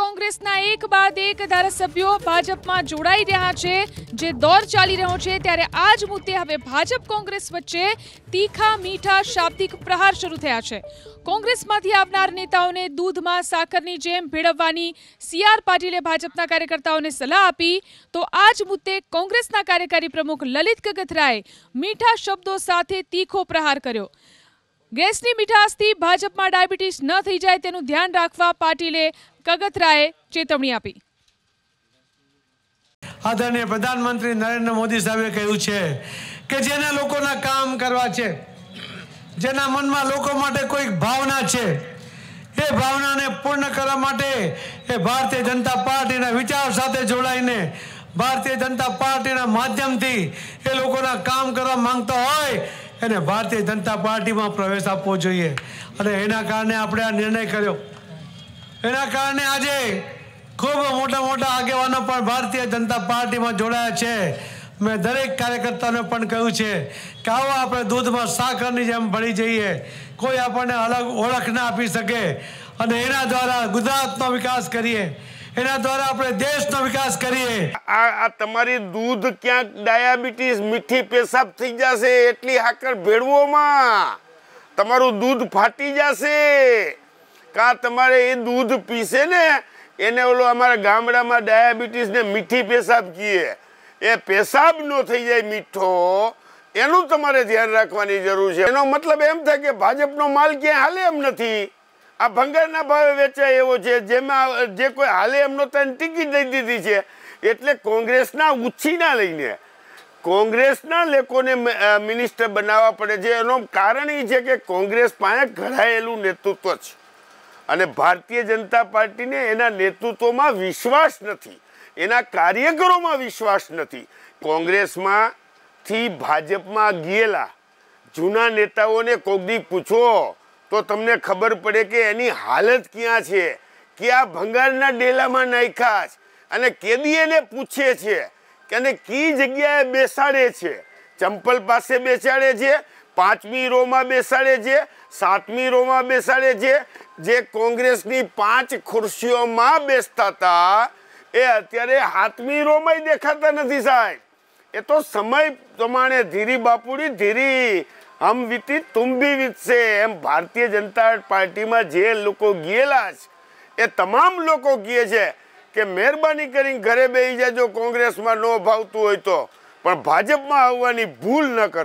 કોંગ્રેસના એક બાદ એક ધારાસભ્યો ભાજપમાં જોડાઈ રહ્યા છે જે દોર ચાલી રહ્યો છે ત્યારે આ જ મુદ્દે હવે ભાજપ કોંગ્રેસ વચ્ચે તીખા મીઠા શાબ્દિક પ્રહાર શરૂ થયા છે કોંગ્રેસમાંથી આવનાર નેતાઓને દૂધમાં સાકરની જેમ ભેળવવાની સી આર પાટીલે ભાજપના કાર્યકર્તાઓને સલાહ આપી તો આ જ મુદ્દે કોંગ્રેસના કાર્યકારી પ્રમુખ લલિત કગથરાએ મીઠા શબ્દો સાથે તીખો પ્રહાર કર્યો ગેસની મીઠાશથી ભાજપમાં ડાયાબિટીસ ન થઈ જાય તેનું ધ્યાન રાખવા પાટીલે કગતરાએ ચેતવણી આપી આદરણીય પ્રધાનમંત્રી નરેન્દ્ર મોદી સાહેબે કહ્યું છે કે જેના લોકોના કામ કરવા છે જેના મનમાં લોકો માટે કોઈક ભાવના છે એ ભાવનાને પૂર્ણ કરવા માટે એ ભારતીય જનતા પાર્ટીના વિચાર સાથે જોડાઈને ભારતીય જનતા પાર્ટીના માધ્યમથી એ લોકોના કામ કરવા માંગતા હોય એને ભારતીય જનતા પાર્ટીમાં પ્રવેશ આપવો જોઈએ અને એના કારણે આપણે આ નિર્ણય કર્યો એના કારણે આજે ખૂબ મોટા મોટા આગેવાનો પણ ભારતીય જનતા પાર્ટીમાં જોડાયા છે મેં દરેક કાર્યકર્તાને પણ કહ્યું છે કે આવો આપણે દૂધમાં સાકરની જેમ ભળી જઈએ કોઈ આપણને અલગ ઓળખ ના આપી શકે અને એના દ્વારા ગુજરાતનો વિકાસ કરીએ એના દ્વારા આપણે દેશનો વિકાસ કરીએ આ તમારી દૂધ ક્યાંક ડાયાબિટીસ મીઠી પેશાબ થઈ જશે એટલી હાકર ભેળવોમાં તમારું દૂધ ફાટી જશે કાં તમારે એ દૂધ પીસે ને એને ઓલો અમારા ગામડામાં ડાયાબિટીસ ને મીઠી પેશાબ કીએ એ પેશાબ નો થઈ જાય મીઠો એનું તમારે ધ્યાન રાખવાની જરૂર છે એનો મતલબ એમ થાય કે ભાજપનો માલ ક્યાંય હાલે એમ નથી આ ભંગારના ભાવે વેચાય એવો છે જેમાં જે કોઈ હાલે એમનો ત્રણ ટિકિટ દઈ દીધી છે એટલે કોંગ્રેસના ઉછીના લઈને કોંગ્રેસના લોકોને મિનિસ્ટર બનાવવા પડે છે એનું કારણ એ છે કે કોંગ્રેસ પાસે ઘડાયેલું નેતૃત્વ છે અને ભારતીય જનતા પાર્ટીને એના નેતૃત્વમાં વિશ્વાસ નથી એના કાર્યકરોમાં વિશ્વાસ નથી કોંગ્રેસમાંથી ભાજપમાં ગયેલા જૂના નેતાઓને કોકદી પૂછો તો તમને ખબર પડે કે એની હાલત ક્યાં છે કયા ભંગારના ડેલામાં નાખ્યા છે અને કેદી એને પૂછે છે કે એને કઈ જગ્યાએ બેસાડે છે ચંપલ પાસે બેસાડે છે પાંચમી રોમાં બેસાડે છે સાતમી રોમાં બેસાડે છે જે કોંગ્રેસની પાંચ ખુરશીઓમાં બેસતા હતા એ અત્યારે હાથમી રોમાં દેખાતા નથી સાહેબ એ તો સમય પ્રમાણે ધીરી બાપુડી ધીરી હમ વીતી તુમ બી વીતશે એમ ભારતીય જનતા પાર્ટીમાં જે લોકો ગયેલા છે એ તમામ લોકો કહે છે કે મહેરબાની કરીને ઘરે બેસી જાજો કોંગ્રેસમાં ન ભાવતું હોય તો પણ ભાજપમાં આવવાની ભૂલ ન કરતા